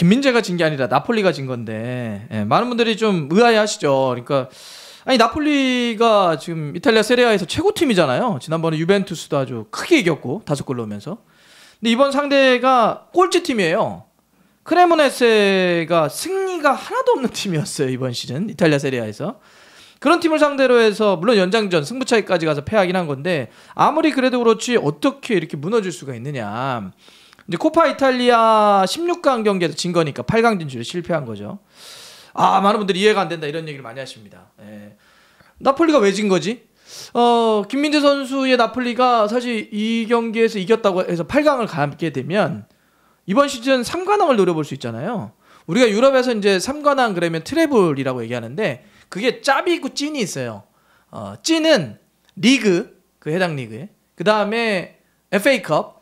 김민재가 진 게 아니라 나폴리가 진 건데 예, 많은 분들이 좀 의아해하시죠. 그러니까 아니 나폴리가 지금 이탈리아 세리아에서 최고 팀이잖아요. 지난번에 유벤투스도 아주 크게 이겼고 다섯 골 넣으면서. 근데 이번 상대가 꼴찌 팀이에요. 크레모네세가 승리가 하나도 없는 팀이었어요 이번 시즌 이탈리아 세리아에서. 그런 팀을 상대로 해서 물론 연장전 승부 차기까지 가서 패하긴 한 건데 아무리 그래도 그렇지 어떻게 이렇게 무너질 수가 있느냐. 이제 코파 이탈리아 16강 경기에서 진 거니까 8강 진출에 실패한 거죠. 아 많은 분들이 이해가 안 된다 이런 얘기를 많이 하십니다. 예. 나폴리가 왜 진 거지? 어 김민재 선수의 나폴리가 사실 이 경기에서 이겼다고 해서 8강을 가게 되면 이번 시즌 3관왕을 노려볼 수 있잖아요. 우리가 유럽에서 이제 3관왕 그러면 트래블이라고 얘기하는데 그게 짭이 고 찐이 있어요. 어, 찐은 리그 그 해당 리그에 그 다음에 FA컵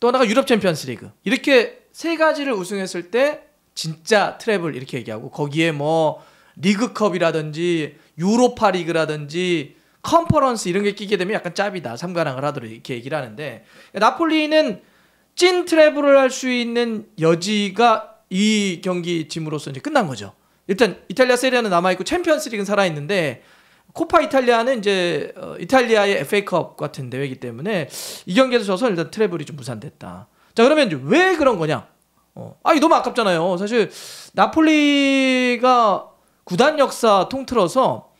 또 하나가 유럽 챔피언스 리그. 이렇게 세 가지를 우승했을 때 진짜 트래블 이렇게 얘기하고 거기에 뭐 리그컵이라든지 유로파 리그라든지 컨퍼런스 이런 게 끼게 되면 약간 짭이다. 삼가랑을 하도록 이렇게 얘기를 하는데 나폴리는 찐 트래블을 할 수 있는 여지가 이 경기 짐으로서 이제 끝난 거죠. 일단 이탈리아 세리아는 남아 있고 챔피언스 리그는 살아 있는데 코파 이탈리아는 이제 어, 이탈리아의 FA컵 같은 대회이기 때문에 이 경기에서 져서 일단 트래블이 좀 무산됐다. 자 그러면 이제 왜 그런 거냐? 어, 아니 너무 아깝잖아요. 사실 나폴리가 구단 역사 통틀어서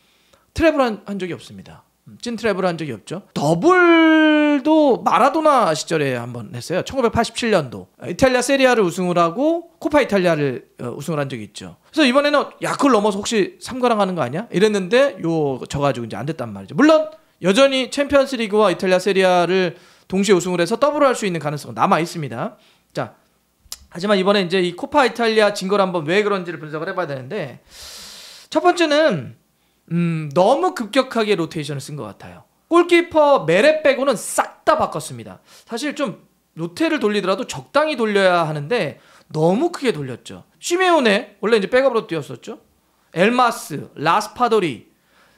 트래블 한, 한 적이 없습니다. 음, 찐 트래블 한 적이 없죠. 더블 이탈리도 마라도나 시절에 한번 했어요. 1987년도 이탈리아 세리아를 우승을 하고 코파 이탈리아를 어, 우승을 한 적이 있죠. 그래서 이번에는 야 그걸 넘어서 혹시 삼관왕 하는 거 아니야? 이랬는데 요 져가지고 이제 안 됐단 말이죠. 물론 여전히 챔피언스리그와 이탈리아 세리아를 동시에 우승을 해서 더블을 할 수 있는 가능성은 남아 있습니다. 자 하지만 이번에 이제 이 코파 이탈리아 진 걸 한번 왜 그런지를 분석을 해봐야 되는데 첫 번째는 음, 너무 급격하게 로테이션을 쓴 것 같아요. 골키퍼 메레 빼고는 싹 다 바꿨습니다. 사실 좀노태를 돌리더라도 적당히 돌려야 하는데 너무 크게 돌렸죠. 시메온에 원래 이제 백업으로 뛰었었죠. 엘마스, 라스파도리.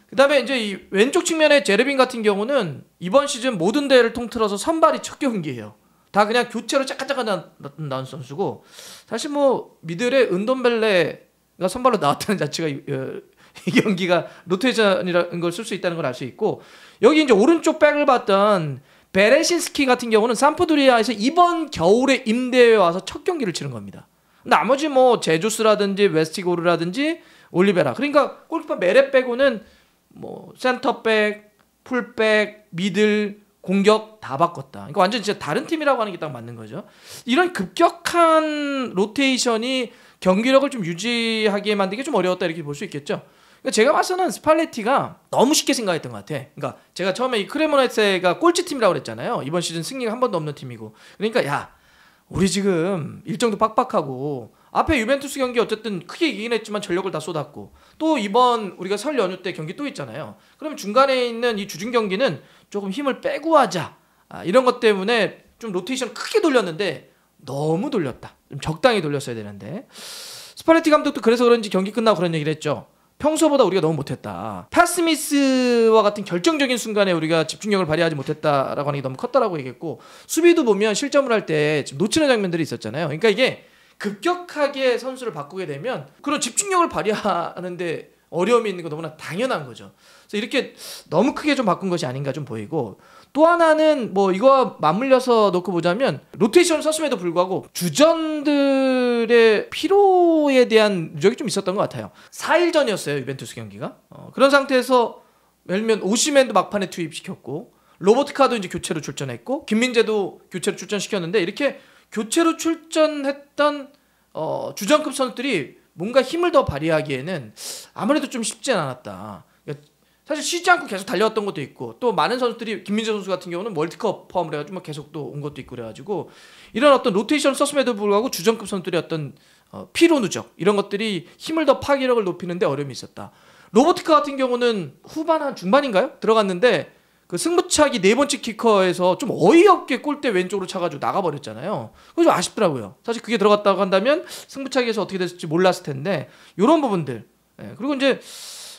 그다음에 이제 이 왼쪽 측면의 제르빈 같은 경우는 이번 시즌 모든 대회를 통틀어서 선발이 첫 경기예요. 다 그냥 교체로 짝짝짝 나온 선수고 사실 뭐 미들의 은돈벨레가 선발로 나왔다는 자체가 어, 이 경기가 로테이션이라는 걸 쓸 수 있다는 걸 알 수 있고 여기 이제 오른쪽 백을 봤던 베레신스키 같은 경우는 산프도리아에서 이번 겨울에 임대에 와서 첫 경기를 치는 겁니다. 나머지 뭐 제주스라든지 웨스티고르라든지 올리베라 그러니까 골키퍼 메레 빼고는 뭐 센터백, 풀백, 미들 공격 다 바꿨다. 그러니까 완전 진짜 다른 팀이라고 하는 게 딱 맞는 거죠. 이런 급격한 로테이션이 경기력을 좀유지하기에 만들기 좀 어려웠다 이렇게 볼 수 있겠죠. 그러니까 제가 봤을 때는 스팔레티가 너무 쉽게 생각했던 것 같아. 그러니까 제가 처음에 이 크레모네세가 꼴찌 팀이라고 그랬잖아요. 이번 시즌 승리가 한 번도 없는 팀이고. 그러니까 야 우리 지금 일정도 빡빡하고 앞에 유벤투스 경기 어쨌든 크게 이긴 했지만 전력을 다 쏟았고 또 이번 우리가 설 연휴 때 경기 또 있잖아요. 그러면 중간에 있는 이 주중 경기는 조금 힘을 빼고 하자 아, 이런 것 때문에 좀 로테이션 크게 돌렸는데 너무 돌렸다. 좀 적당히 돌렸어야 되는데 스파레티 감독도 그래서 그런지 경기 끝나고 그런 얘기를 했죠. 평소보다 우리가 너무 못했다. 패스미스와 같은 결정적인 순간에 우리가 집중력을 발휘하지 못했다라고 하는 게 너무 컸다라고 얘기했고 수비도 보면 실점을 할 때 놓치는 장면들이 있었잖아요. 그러니까 이게 급격하게 선수를 바꾸게 되면 그런 집중력을 발휘하는데 어려움이 있는 거 너무나 당연한 거죠. 그래서 이렇게 너무 크게 좀 바꾼 것이 아닌가 좀 보이고 또 하나는 뭐 이거와 맞물려서 놓고 보자면 로테이션을 썼음에도 불구하고 주전들의 피로에 대한 누적이 좀 있었던 것 같아요. 4일 전이었어요 유벤투스 경기가. 어, 그런 상태에서 예를 들면 오시맨도 막판에 투입시켰고 로버트 카도 이제 교체로 출전했고 김민재도 교체로 출전시켰는데 이렇게 교체로 출전했던 어, 주전급 선수들이 뭔가 힘을 더 발휘하기에는 아무래도 좀쉽지 않았다. 그러니까 사실 쉬지 않고 계속 달려왔던 것도 있고 또 많은 선수들이 김민재 선수 같은 경우는 월드컵 포함을 해가지고 계속 또 온 것도 있고 그래가지고 이런 어떤 로테이션 썼음에도 불구하고 주전급 선수들의 어떤 어, 피로 누적 이런 것들이 힘을 더 파괴력을 높이는데 어려움이 있었다. 로보트카 같은 경우는 후반 한 중반인가요? 들어갔는데 그 승부차기 네 번째 키커에서 좀 어이없게 골대 왼쪽으로 차가지고 나가버렸잖아요. 그거 좀 아쉽더라고요. 사실 그게 들어갔다고 한다면 승부차기에서 어떻게 됐을지 몰랐을 텐데 이런 부분들. 예, 그리고 이제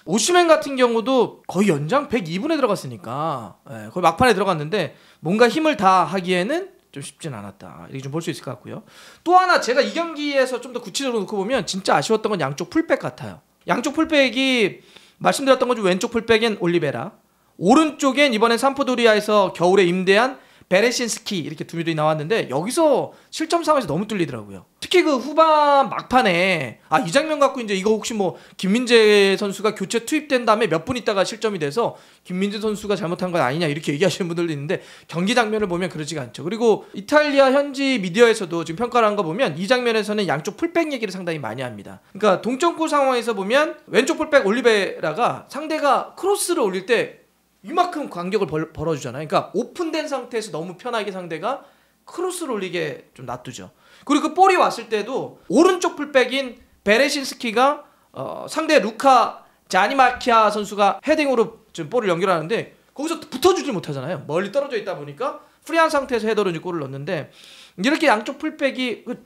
오시맨 같은 경우도 거의 연장 102분에 들어갔으니까 예, 거의 막판에 들어갔는데 뭔가 힘을 다 하기에는 좀 쉽진 않았다. 이렇게 좀 볼 수 있을 것 같고요. 또 하나 제가 이 경기에서 좀 더 구체적으로 놓고 보면 진짜 아쉬웠던 건 양쪽 풀백 같아요. 양쪽 풀백이 말씀드렸던 것중 왼쪽 풀백엔 올리베라, 오른쪽엔 이번엔 삼포도리아에서 겨울에 임대한 베레신스키 이렇게 두 명이 나왔는데 여기서 실점 상황에서 너무 뚫리더라고요. 특히 그 후반 막판에 아 이 장면 갖고 이제 이거 혹시 뭐 김민재 선수가 교체 투입된 다음에 몇 분 있다가 실점이 돼서 김민재 선수가 잘못한 건 아니냐 이렇게 얘기하시는 분들도 있는데 경기 장면을 보면 그러지가 않죠. 그리고 이탈리아 현지 미디어에서도 지금 평가를 한 거 보면 이 장면에서는 양쪽 풀백 얘기를 상당히 많이 합니다. 그러니까 동점골 상황에서 보면 왼쪽 풀백 올리베라가 상대가 크로스를 올릴 때 이만큼 간격을 벌, 벌어주잖아요. 그러니까 오픈된 상태에서 너무 편하게 상대가 크로스를 올리게 좀 놔두죠. 그리고 그 볼이 왔을 때도 오른쪽 풀백인 베레신스키가 어, 상대 루카 자니마키아 선수가 헤딩으로 지금 볼을 연결하는데 거기서 붙어주지 못하잖아요. 멀리 떨어져 있다 보니까 프리한 상태에서 헤더로 이 골을 넣는데 이렇게 양쪽 풀백이 그첫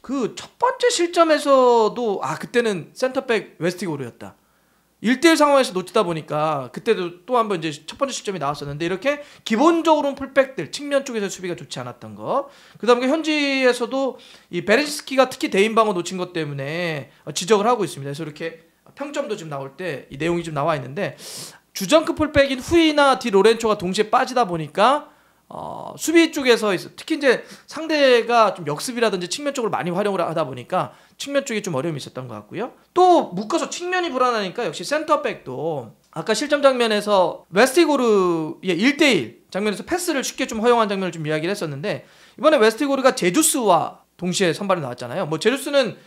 그, 그 번째 실점에서도 아 그때는 센터백 웨스티고르였다. 1대1 상황에서 놓치다 보니까 그때도 또 한 번 이제 첫 번째 실점이 나왔었는데 이렇게 기본적으로는 풀백들 측면 쪽에서 수비가 좋지 않았던 거. 그다음에 현지에서도 이 베레시스키가 특히 대인 방어 놓친 것 때문에 어, 지적을 하고 있습니다. 그래서 이렇게 평점도 지금 나올 때 이 내용이 좀 나와 있는데 주전급 풀백인 후이나 디 로렌초가 동시에 빠지다 보니까 어, 수비 쪽에서 특히 이제 상대가 좀 역습이라든지 측면 쪽을 많이 활용을 하다 보니까 측면 쪽에좀 어려움이 있었던 것 같고요. 또 묶어서 측면이 불안하니까 역시 센터백도 아까 실점 장면에서 웨스티고르의 1대1 장면에서 패스를 쉽게 좀 허용한 장면을 좀 이야기를 했었는데 이번에 웨스티고르가 제주스와 동시에 선발이 나왔잖아요. 뭐 제주스는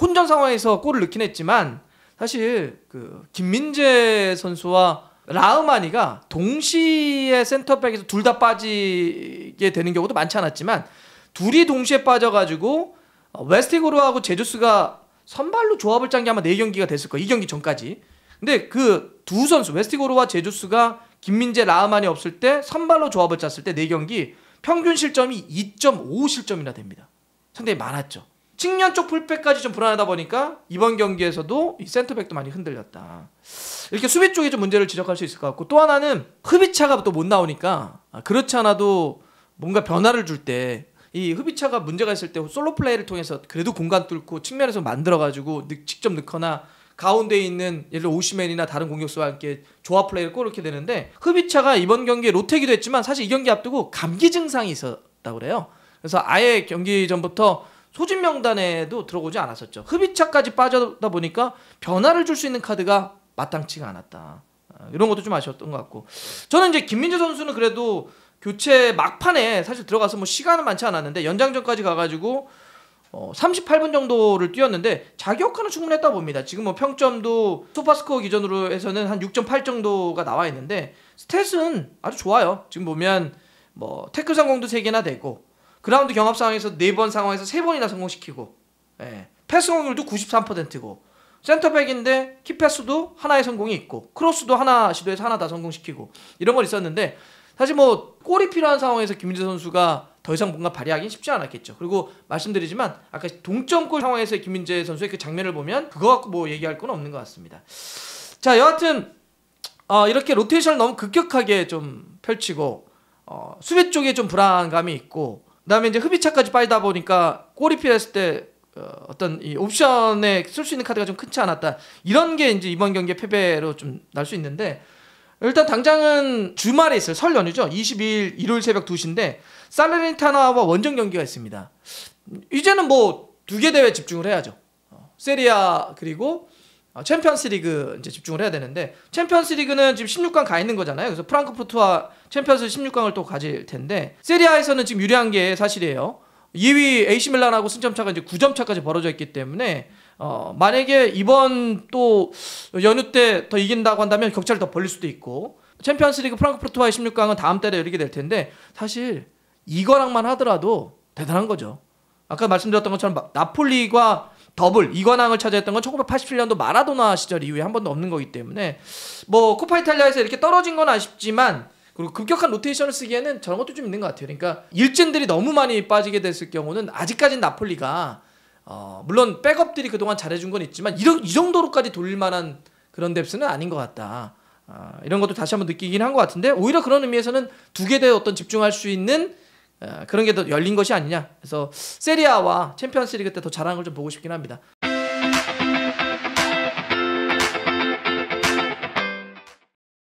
혼전 상황에서 골을 넣긴 했지만 사실 그 김민재 선수와 라흐마니가 동시에 센터백에서 둘 다 빠지게 되는 경우도 많지 않았지만 둘이 동시에 빠져가지고 어, 웨스티고르하고 제주스가 선발로 조합을 짠 게 아마 네경기가 됐을 거예요. 이경기 전까지. 근데 그 두 선수 웨스티고르와 제주스가 김민재 라흐마니 없을 때 선발로 조합을 짰을 때 네경기 평균 실점이 2.5 실점이나 됩니다. 상당히 많았죠. 측면 쪽 풀백까지 좀 불안하다 보니까 이번 경기에서도 이 센터백도 많이 흔들렸다. 이렇게 수비 쪽에 좀 문제를 지적할 수 있을 것 같고 또 하나는 흡입차가또 못 나오니까 아, 그렇지 않아도 뭔가 변화를 줄 때 이흡입차가 문제가 있을 때 솔로 플레이를 통해서 그래도 공간 뚫고 측면에서 만들어가지고 직접 넣거나 가운데 있는 예를 들어 오시맨이나 다른 공격수와 함께 조합 플레이를 꼬르렇게 되는데 흡입차가 이번 경기에 로테기도 했지만 사실 이 경기 앞두고 감기 증상이 있었다 고 그래요. 그래서 아예 경기 전부터 소집 명단에도 들어오지 않았었죠. 흡입차까지 빠져다 보니까 변화를 줄 수 있는 카드가 마땅치가 않았다. 아, 이런 것도 좀 아쉬웠던 것 같고 저는 이제 김민재 선수는 그래도 교체 막판에 사실 들어가서 뭐 시간은 많지 않았는데 연장전까지 가가지고 어 38분 정도를 뛰었는데 자기 역할은 충분했다 봅니다. 지금 뭐 평점도 소파스코어 기준으로 해서는 한 6.8 정도가 나와 있는데 스탯은 아주 좋아요. 지금 보면 뭐 태클 성공도 3개나 되고 그라운드 경합 상황에서 4번 상황에서 3번이나 성공시키고 예. 패스 확률도 93%고 센터백인데 키패스도 하나의 성공이 있고 크로스도 하나 시도해서 하나 다 성공시키고 이런 건 있었는데 사실 뭐 골이 필요한 상황에서 김민재 선수가 더 이상 뭔가 발휘하기는 쉽지 않았겠죠. 그리고 말씀드리지만 아까 동점골 상황에서 김민재 선수의 그 장면을 보면 그거 갖고 뭐 얘기할 건 없는 것 같습니다. 자 여하튼 어, 이렇게 로테이션을 너무 급격하게 좀 펼치고 어, 수비 쪽에 좀 불안감이 있고 그다음에 이제 흡입차까지 빠지다 보니까 꼬리 필요했을 때 어, 어떤 이 옵션에 쓸 수 있는 카드가 좀 크지 않았다. 이런 게 이제 이번 경기의 패배로 좀 날 수 있는데 일단 당장은 주말에 있어요. 설 연휴죠. 22일 일요일 새벽 2시인데 살레르니타나와 원정 경기가 있습니다. 이제는 뭐 두 개 대회 집중을 해야죠. 어, 세리아 그리고 아, 챔피언스리그 이제 집중을 해야 되는데 챔피언스리그는 지금 16강 가 있는 거잖아요. 그래서 프랑크푸르트와 챔피언스 16강을 또 가질 텐데 세리아에서는 지금 유리한 게 사실이에요. 2위 AC 밀란하고 승점 차가 이제 9점 차까지 벌어져 있기 때문에 어 만약에 이번 또 연휴 때 더 이긴다고 한다면 격차를 더 벌릴 수도 있고 챔피언스리그 프랑크푸르트와의 16강은 다음 달에 열리게 될 텐데 사실 이거랑만 하더라도 대단한 거죠. 아까 말씀드렸던 것처럼 나폴리와 더블 이관왕을 차지했던 건 1987년도 마라도나 시절 이후에 한 번도 없는 거기 때문에 뭐 코파 이탈리아에서 이렇게 떨어진 건 아쉽지만 그리고 급격한 로테이션을 쓰기에는 저런 것도 좀 있는 것 같아요. 그러니까 일진들이 너무 많이 빠지게 됐을 경우는 아직까지는 나폴리가 어 물론 백업들이 그동안 잘해준 건 있지만 이런 이 정도로까지 돌릴 만한 그런 뎁스는 아닌 것 같다. 어 이런 것도 다시 한번 느끼긴 한 것 같은데 오히려 그런 의미에서는 두 개대 어떤 집중할 수 있는 예, 그런 게 더 열린 것이 아니냐. 그래서 세리아와 챔피언스리그 때더 잘하는 걸좀 보고 싶긴 합니다.